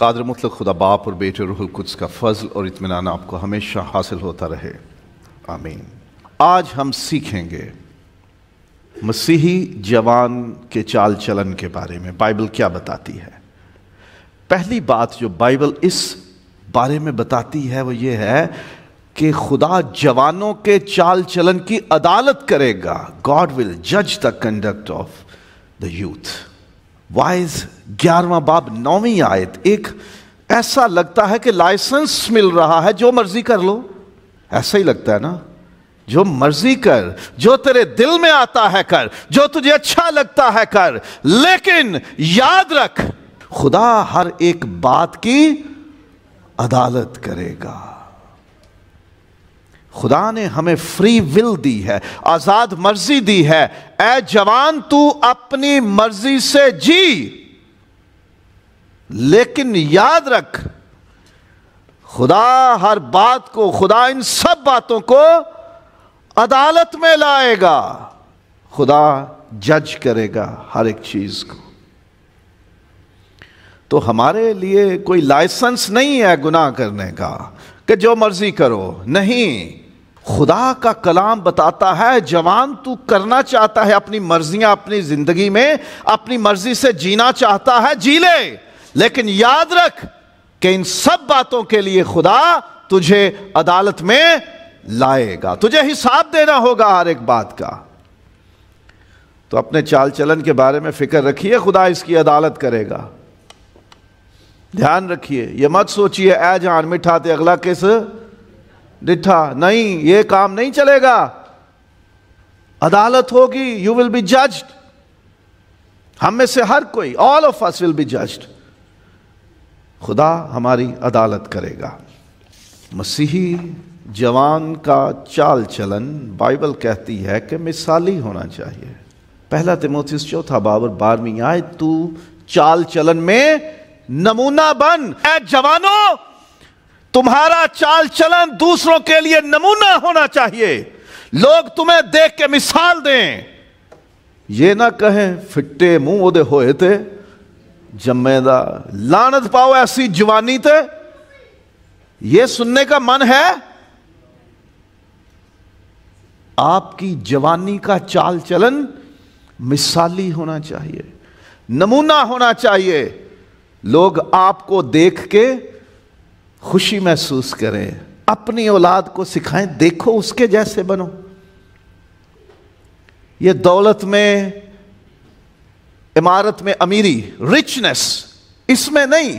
कादर मतलब खुदा बाप और बेटे रुहुल कुछ का फजल और इतमान आपको हमेशा हासिल होता रहे आमीन आज हम सीखेंगे मसीही जवान के चाल चलन के बारे में बाइबल क्या बताती है पहली बात जो बाइबल इस बारे में बताती है वो ये है कि खुदा जवानों के चाल चलन की अदालत करेगा गॉड विल जज the conduct of the youth वाइज ग्यारहवा बाब नौवीं आयत एक ऐसा लगता है कि लाइसेंस मिल रहा है जो मर्जी कर लो ऐसा ही लगता है ना जो मर्जी कर जो तेरे दिल में आता है कर जो तुझे अच्छा लगता है कर लेकिन याद रख खुदा हर एक बात की अदालत करेगा खुदा ने हमें फ्री विल दी है आज़ाद मर्जी दी है ए जवान तू अपनी मर्जी से जी लेकिन याद रख खुदा हर बात को खुदा इन सब बातों को अदालत में लाएगा खुदा जज करेगा हर एक चीज को तो हमारे लिए कोई लाइसेंस नहीं है गुनाह करने का कि जो मर्जी करो नहीं खुदा का कलाम बताता है जवान तू करना चाहता है अपनी मर्जियां अपनी जिंदगी में अपनी मर्जी से जीना चाहता है जी ले लेकिन याद रख कि इन सब बातों के लिए खुदा तुझे अदालत में लाएगा तुझे हिसाब देना होगा हर एक बात का तो अपने चाल चलन के बारे में फिक्र रखिए खुदा इसकी अदालत करेगा ध्यान रखिए यह मत सोचिए ऐ जान मिठाते अगला किस डिठा नहीं ये काम नहीं चलेगा अदालत होगी यू विल बी जज्ड हम में से हर कोई all of us will be judged खुदा हमारी अदालत करेगा मसीही जवान का चाल चलन बाइबल कहती है कि मिसाली होना चाहिए पहला तिमोथिस चौथा बाबर बारहवीं आए तू चाल चलन में नमूना बन ए जवानों तुम्हारा चाल चलन दूसरों के लिए नमूना होना चाहिए लोग तुम्हें देख के मिसाल दें ये ना कहें फिट्टे मुंह ओदे होए थे जमेदा लानत पाओ ऐसी जवानी थे ये सुनने का मन है आपकी जवानी का चाल चलन मिसाली होना चाहिए नमूना होना चाहिए लोग आपको देख के खुशी महसूस करें अपनी औलाद को सिखाएं देखो उसके जैसे बनो ये दौलत में इमारत में अमीरी रिचनेस इसमें नहीं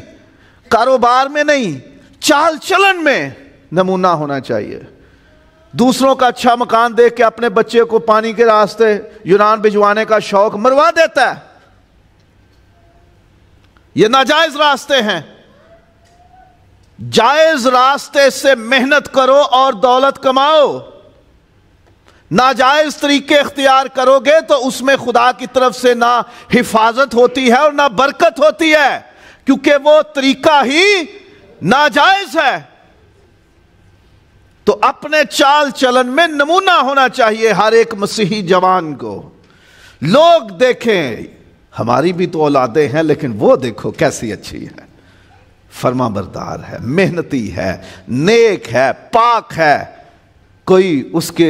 कारोबार में नहीं चाल चलन में नमूना होना चाहिए दूसरों का अच्छा मकान देख के अपने बच्चे को पानी के रास्ते यूनान भिजवाने का शौक मरवा देता है ये नाजायज रास्ते हैं जायज रास्ते से मेहनत करो और दौलत कमाओ नाजायज तरीके अख्तियार करोगे तो उसमें खुदा की तरफ से ना हिफाजत होती है और ना बरकत होती है क्योंकि वो तरीका ही नाजायज है तो अपने चाल चलन में नमूना होना चाहिए हर एक मसीही जवान को लोग देखें हमारी भी तो औलादे हैं लेकिन वो देखो कैसी अच्छी है बरदार है मेहनती है नेक है पाक है कोई उसके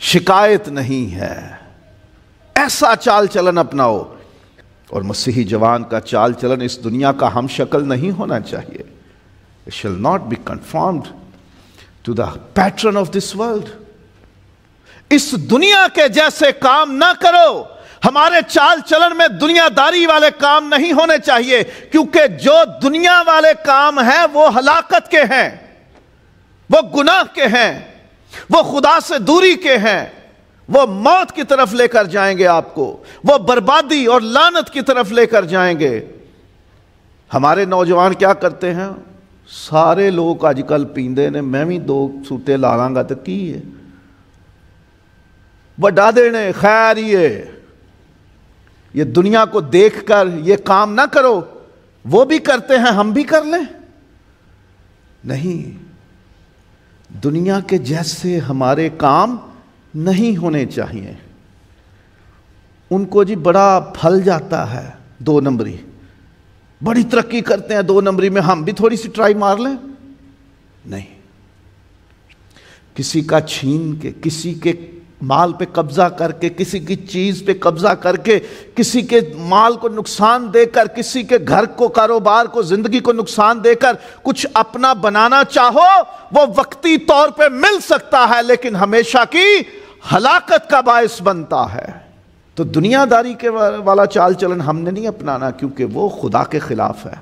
शिकायत नहीं है ऐसा चाल चलन अपनाओ और मसीही जवान का चाल चलन इस दुनिया का हम शक्ल नहीं होना चाहिए it shall be be to the pattern of this world इस दुनिया के जैसे काम ना करो हमारे चाल चलन में दुनियादारी वाले काम नहीं होने चाहिए क्योंकि जो दुनिया वाले काम हैं वो हलाकत के हैं वो गुनाह के हैं वो खुदा से दूरी के हैं वो मौत की तरफ लेकर जाएंगे आपको वो बर्बादी और लानत की तरफ लेकर जाएंगे हमारे नौजवान क्या करते हैं सारे लोग अजकल पींदे ने मैं भी दो सूटे ला लांगा तो की है वडा देने खैर ही है ये दुनिया को देखकर ये काम ना करो वो भी करते हैं हम भी कर लें नहीं दुनिया के जैसे हमारे काम नहीं होने चाहिए उनको जी बड़ा फल जाता है दो नंबरी बड़ी तरक्की करते हैं दो नंबरी में हम भी थोड़ी सी ट्राई मार लें नहीं किसी का छीन के किसी के माल पे कब्जा करके किसी की चीज़ पे कब्जा करके किसी के माल को नुकसान देकर किसी के घर को कारोबार को ज़िंदगी को नुकसान देकर कुछ अपना बनाना चाहो वो वक्ती तौर पे मिल सकता है लेकिन हमेशा की हलाकत का बायस बनता है तो दुनियादारी के वाला चाल चलन हमने नहीं अपनाना क्योंकि वो खुदा के खिलाफ है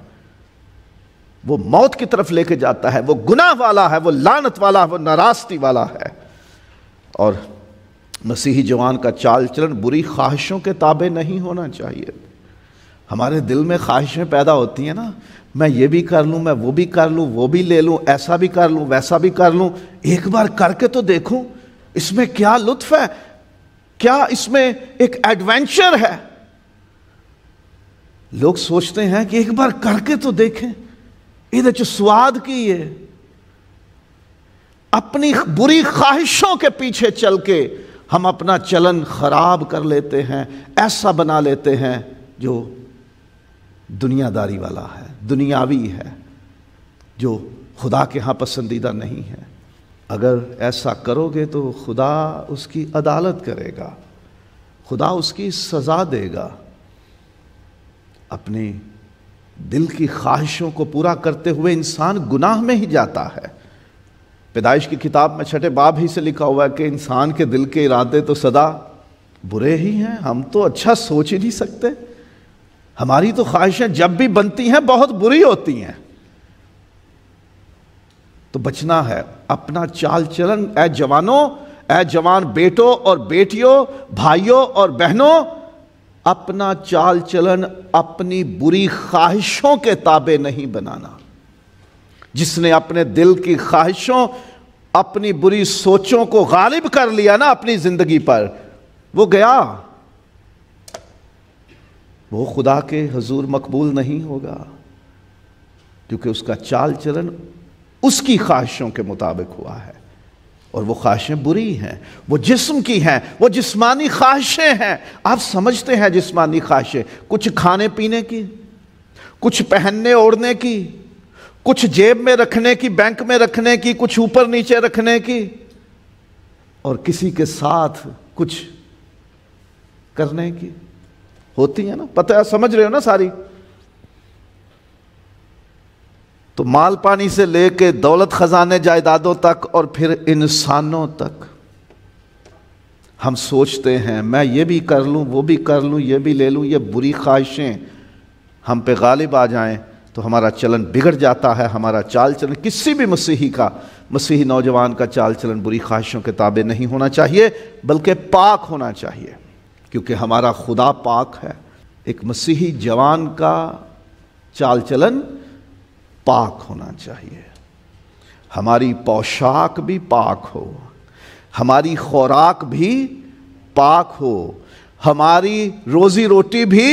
वो मौत की तरफ लेके जाता है वो गुनाह वाला है वो लानत वाला है वो नाराजगी वाला है और मसीही जवान का चाल चलन बुरी ख्वाहिशों के ताबे नहीं होना चाहिए हमारे दिल में ख्वाहिशें पैदा होती हैं ना मैं ये भी कर लूँ मैं वो भी कर लूँ वो भी ले लूँ ऐसा भी कर लूँ वैसा भी कर लूँ एक बार करके तो देखूँ इसमें क्या लुत्फ है क्या इसमें एक एडवेंचर है लोग सोचते हैं कि एक बार करके तो देखें इधर जो स्वाद की है अपनी बुरी ख्वाहिशों के पीछे चल के हम अपना चलन खराब कर लेते हैं ऐसा बना लेते हैं जो दुनियादारी वाला है दुनियावी है जो खुदा के यहाँ पसंदीदा नहीं है अगर ऐसा करोगे तो खुदा उसकी अदालत करेगा खुदा उसकी सज़ा देगा अपने दिल की ख्वाहिशों को पूरा करते हुए इंसान गुनाह में ही जाता है पैदाइश की किताब में छठे बाब ही से लिखा हुआ है कि इंसान के दिल के इरादे तो सदा बुरे ही हैं हम तो अच्छा सोच ही नहीं सकते हमारी तो ख्वाहिशें जब भी बनती हैं बहुत बुरी होती हैं तो बचना है अपना चाल चलन ए जवानों ए जवान बेटों और बेटियों भाइयों और बहनों अपना चाल चलन अपनी बुरी ख्वाहिशों के ताबे नहीं बनाना जिसने अपने दिल की ख्वाहिशों अपनी बुरी सोचों को गालिब कर लिया ना अपनी ज़िंदगी पर वो गया वो खुदा के हजूर मकबूल नहीं होगा क्योंकि उसका चाल चलन उसकी ख्वाहिशों के मुताबिक हुआ है और वो ख्वाहिशें बुरी हैं वो जिस्म की हैं वो जिस्मानी ख्वाहिशें हैं आप समझते हैं जिस्मानी ख्वाहिशें कुछ खाने पीने की कुछ पहनने ओढ़ने की कुछ जेब में रखने की बैंक में रखने की कुछ ऊपर नीचे रखने की और किसी के साथ कुछ करने की होती है ना पता है समझ रहे हो ना सारी तो माल पानी से लेके दौलत खजाने जायदादों तक और फिर इंसानों तक हम सोचते हैं मैं ये भी कर लूं वो भी कर लूं ये भी ले लूं ये बुरी ख्वाहिशें हम पे गालिब आ जाएं तो हमारा चलन बिगड़ जाता है हमारा चाल चलन किसी भी मसीही का मसीही नौजवान का चाल चलन बुरी ख्वाहिशों के ताबे नहीं होना चाहिए बल्कि पाक होना चाहिए क्योंकि हमारा खुदा पाक है एक मसीही जवान का चाल चलन पाक होना चाहिए हमारी पोशाक भी पाक हो हमारी खुराक भी पाक हो हमारी रोज़ी रोटी भी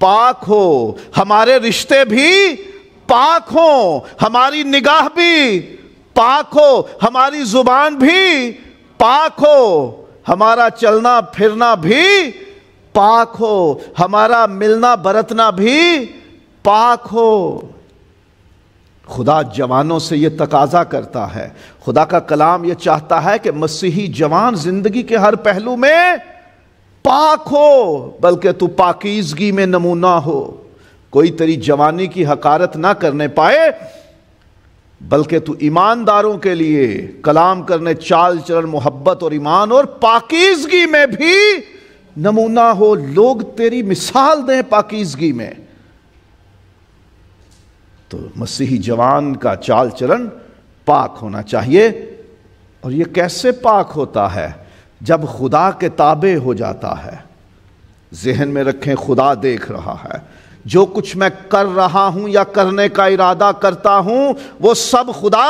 पाक हो हमारे रिश्ते भी पाक हो हमारी निगाह भी पाक हो हमारी जुबान भी पाक हो हमारा चलना फिरना भी पाक हो हमारा मिलना बरतना भी पाक हो खुदा जवानों से यह तकाजा करता है खुदा का कलाम यह चाहता है कि मसीही जवान जिंदगी के हर पहलू में पाक हो बल्कि तू पाकिजगी में नमूना हो कोई तेरी जवानी की हकारत ना करने पाए बल्कि तू ईमानदारों के लिए कलाम करने चाल चलन मोहब्बत और ईमान और पाकिजगी में भी नमूना हो लोग तेरी मिसाल दें पाकिजगी में तो मसीही जवान का चाल चलन पाक होना चाहिए और यह कैसे पाक होता है जब खुदा के ताबे हो जाता है जहन में रखें खुदा देख रहा है जो कुछ मैं कर रहा हूं या करने का इरादा करता हूं वो सब खुदा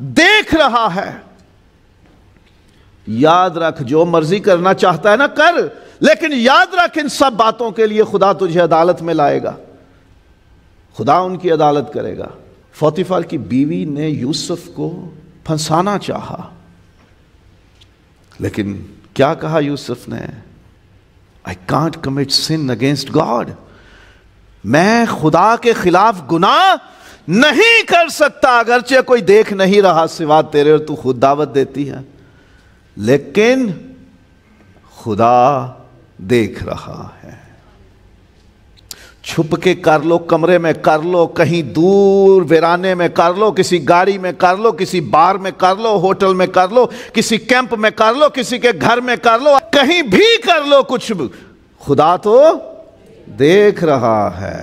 देख रहा है याद रख जो मर्जी करना चाहता है ना कर लेकिन याद रख इन सब बातों के लिए खुदा तुझे अदालत में लाएगा खुदा उनकी अदालत करेगा फोतिफा की बीवी ने यूसुफ को फंसाना चाहा लेकिन क्या कहा यूसुफ ने I can't commit sin against God मैं खुदा के खिलाफ गुनाह नहीं कर सकता अगरचे कोई देख नहीं रहा सिवा तेरे और तू खुद दावत देती है लेकिन खुदा देख रहा है छुप के कर लो कमरे में कर लो कहीं दूर वीराने में कर लो किसी गाड़ी में कर लो किसी बार में कर लो होटल में कर लो किसी कैंप में कर लो किसी के घर में कर लो कहीं भी कर लो कुछ खुदा तो देख रहा है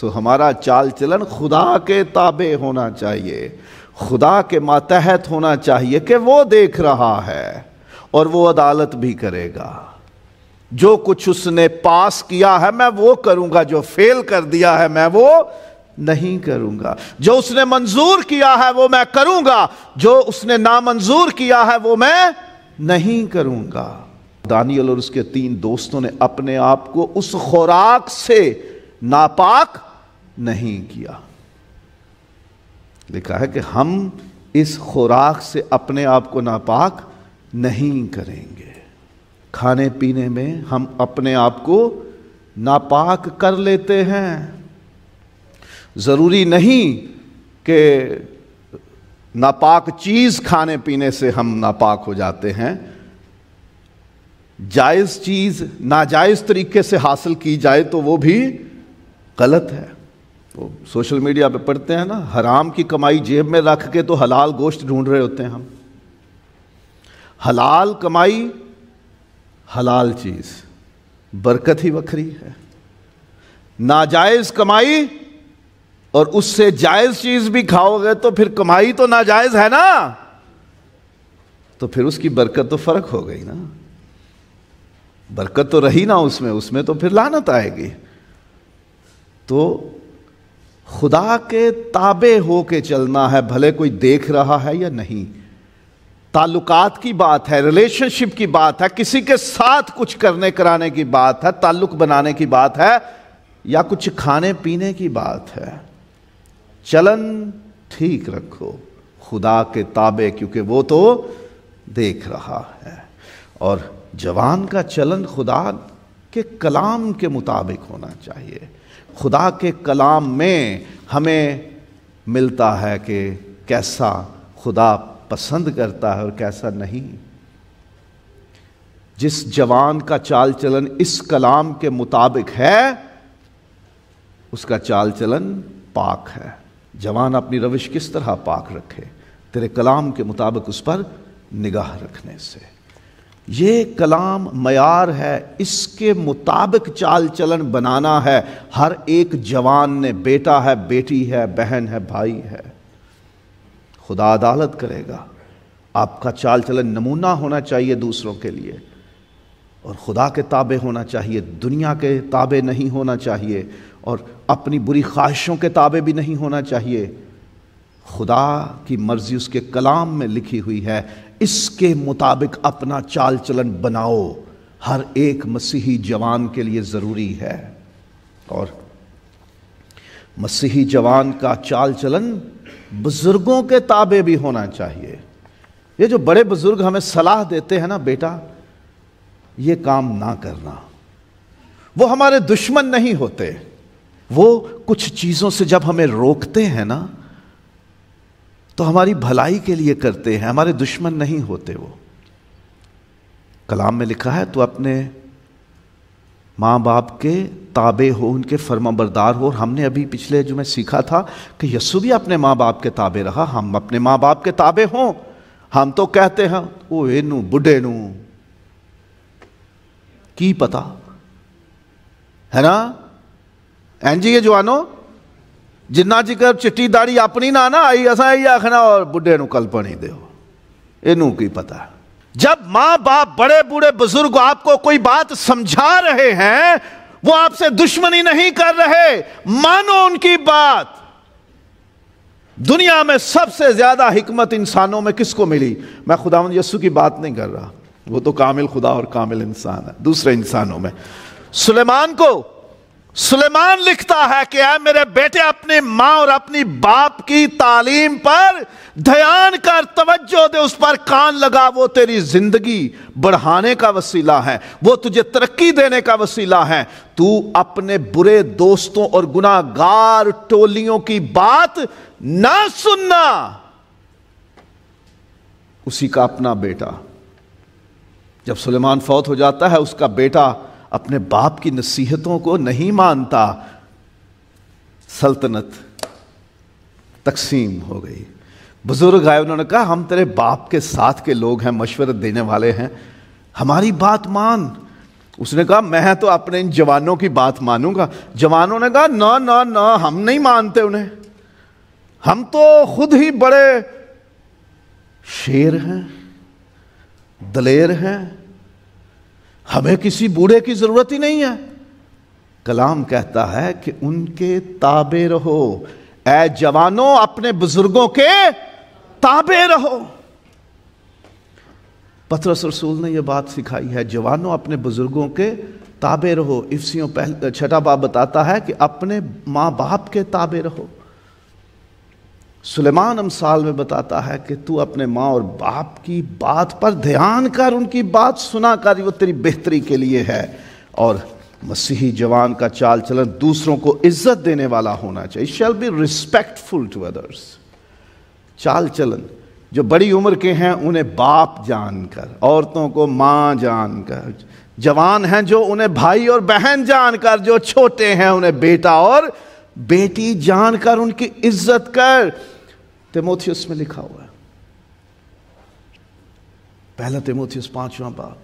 सो हमारा चाल चलन खुदा के ताबे होना चाहिए खुदा के मातहत होना चाहिए कि वो देख रहा है और वो अदालत भी करेगा जो कुछ उसने पास किया है मैं वो करूंगा जो फेल कर दिया है मैं वो नहीं करूंगा जो उसने मंजूर किया है वो मैं करूंगा जो उसने नामंजूर किया है वो मैं नहीं करूंगा दानियल और उसके तीन दोस्तों ने अपने आप को उस खुराक से नापाक नहीं किया लिखा है कि हम इस खुराक से अपने आप को नापाक नहीं करेंगे खाने पीने में हम अपने आप को नापाक कर लेते हैं ज़रूरी नहीं कि नापाक चीज़ खाने पीने से हम नापाक हो जाते हैं जायज़ चीज़ नाजायज़ तरीके से हासिल की जाए तो वो भी गलत है तो सोशल मीडिया पे पढ़ते हैं ना हराम की कमाई जेब में रख के तो हलाल गोश्त ढूंढ रहे होते हैं हम हलाल कमाई हलाल चीज बरकत ही वक्री है नाजायज कमाई और उससे जायज चीज भी खाओगे तो फिर कमाई तो नाजायज है ना तो फिर उसकी बरकत तो फर्क हो गई ना बरकत तो रही ना उसमें उसमें तो फिर लानत आएगी तो खुदा के ताबे होके चलना है भले कोई देख रहा है या नहीं ताल्लुकात की बात है रिलेशनशिप की बात है किसी के साथ कुछ करने कराने की बात है ताल्लुक बनाने की बात है या कुछ खाने पीने की बात है चलन ठीक रखो खुदा के ताबे क्योंकि वो तो देख रहा है और जवान का चलन खुदा के कलाम के मुताबिक होना चाहिए खुदा के कलाम में हमें मिलता है कि कैसा खुदा पसंद करता है और कैसा नहीं जिस जवान का चाल चलन इस कलाम के मुताबिक है उसका चाल चलन पाक है जवान अपनी रविश किस तरह पाक रखे तेरे कलाम के मुताबिक उस पर निगाह रखने से ये कलाम मैार है इसके मुताबिक चाल चलन बनाना है हर एक जवान ने बेटा है बेटी है बहन है भाई है खुदा अदालत करेगा आपका चाल चलन नमूना होना चाहिए दूसरों के लिए और खुदा के ताबे होना चाहिए दुनिया के ताबे नहीं होना चाहिए और अपनी बुरी ख्वाहिशों के ताबे भी नहीं होना चाहिए खुदा की मर्ज़ी उसके कलाम में लिखी हुई है इसके मुताबिक अपना चाल चलन बनाओ हर एक मसीही जवान के लिए ज़रूरी है और मसीही जवान का चाल चलन बुजुर्गों के ताबे भी होना चाहिए ये जो बड़े बुजुर्ग हमें सलाह देते हैं ना बेटा ये काम ना करना वो हमारे दुश्मन नहीं होते वो कुछ चीज़ों से जब हमें रोकते हैं ना तो हमारी भलाई के लिए करते हैं हमारे दुश्मन नहीं होते वो कलाम में लिखा है तो अपने माँ बाप के ताबे हो उनके फर्मा बरदार हो और हमने अभी पिछले जो मैं सीखा था कि यस्सु भी अपने माँ बाप के ताबे रहा हम अपने माँ बाप के ताबे हों हम तो कहते हैं ओ एनु बुढ़े नू की पता है ना एन जी ये जवानो जिन्ना जिकर चिट्टी दाढ़ी अपनी ना ना आई असा यही आखना और बुढ़े नू कल्पनी दो एनू की पता है जब मां बाप बड़े बूढ़े बुजुर्ग आपको कोई बात समझा रहे हैं वो आपसे दुश्मनी नहीं कर रहे मानो उनकी बात दुनिया में सबसे ज्यादा हिकमत इंसानों में किसको मिली मैं खुदा यस्सु की बात नहीं कर रहा वो तो कामिल खुदा और कामिल इंसान है दूसरे इंसानों में सुलेमान को सुलेमान लिखता है कि ऐ मेरे बेटे अपनी मां और अपनी बाप की तालीम पर ध्यान कर तवज्जो दे उस पर कान लगा वो तेरी जिंदगी बढ़ाने का वसीला है वो तुझे तरक्की देने का वसीला है तू अपने बुरे दोस्तों और गुनागार टोलियों की बात ना सुनना उसी का अपना बेटा जब सुलेमान फौत हो जाता है उसका बेटा अपने बाप की नसीहतों को नहीं मानता सल्तनत तकसीम हो गई बुजुर्ग आए उन्होंने कहा हम तेरे बाप के साथ के लोग हैं मशवरत देने वाले हैं हमारी बात मान उसने कहा मैं तो अपने इन जवानों की बात मानूंगा जवानों ने कहा ना ना ना हम नहीं मानते उन्हें हम तो खुद ही बड़े शेर हैं दलेर हैं हमें किसी बूढ़े की जरूरत ही नहीं है कलाम कहता है कि उनके ताबे रहो ए जवानों अपने बुजुर्गों के ताबे रहो पथरस रसूल ने यह बात सिखाई है जवानों अपने बुजुर्गों के ताबे रहो इफ्सियों पहले छठा बाप बताता है कि अपने मां बाप के ताबे रहो सुलेमान अमसाल में बताता है कि तू अपने माँ और बाप की बात पर ध्यान कर उनकी बात सुना कर वो तेरी बेहतरी के लिए है और मसीही जवान का चाल चलन दूसरों को इज्जत देने वाला होना चाहिए shall be respectful to others चाल चलन जो बड़ी उम्र के हैं उन्हें बाप जानकर औरतों को माँ जानकर जवान हैं जो उन्हें भाई और बहन जानकर जो छोटे हैं उन्हें बेटा और बेटी जानकर उनकी इज्जत कर तिमोथियस में लिखा हुआ है पहला तिमोथियस पांचवा बाप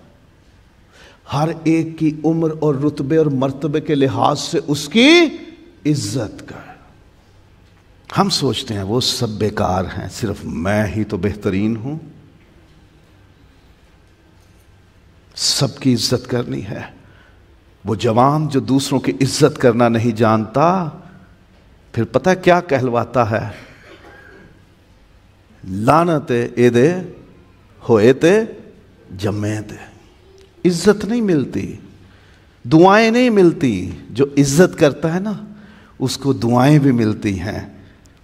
हर एक की उम्र और रुतबे और मर्तबे के लिहाज से उसकी इज्जत कर हम सोचते हैं वो सब बेकार हैं सिर्फ मैं ही तो बेहतरीन हूं सबकी इज्जत करनी है वो जवान जो दूसरों की इज्जत करना नहीं जानता फिर पता क्या कहलवाता है लानते होए ते जमे थे इज्जत नहीं मिलती दुआएं नहीं मिलती जो इज्जत करता है ना उसको दुआएं भी मिलती हैं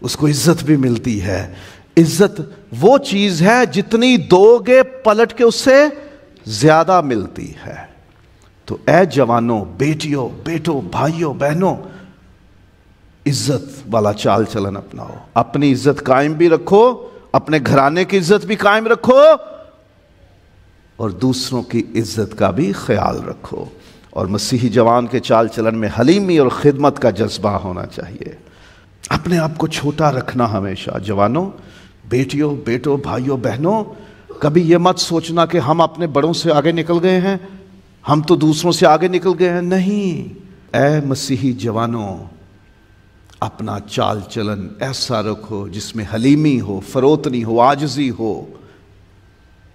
उसको इज्जत भी मिलती है इज्जत वो चीज है जितनी दोगे पलट के उससे ज्यादा मिलती है तो ऐ जवानों बेटियों बेटों भाइयों बहनों इज्जत वाला चाल चलन अपनाओ अपनी इज्जत कायम भी रखो अपने घराने की इज्जत भी कायम रखो और दूसरों की इज्जत का भी ख्याल रखो और मसीही जवान के चाल चलन में हलीमी और खिदमत का जज्बा होना चाहिए अपने आप को छोटा रखना हमेशा जवानों बेटियों बेटों भाइयों बहनों कभी यह मत सोचना कि हम अपने बड़ों से आगे निकल गए हैं हम तो दूसरों से आगे निकल गए हैं नहीं ए मसीही जवानों अपना चाल चलन ऐसा रखो जिसमें हलीमी हो फरोतनी हो आजजी हो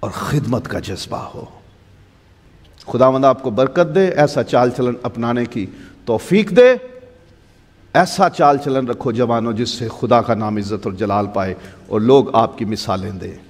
और ख़िदमत का जज्बा हो खुदा मंदा आपको बरकत दे ऐसा चाल चलन अपनाने की तोफीक दे ऐसा चाल चलन रखो जवानों जिससे खुदा का नाम इज़्ज़त और जलाल पाए और लोग आपकी मिसालें दें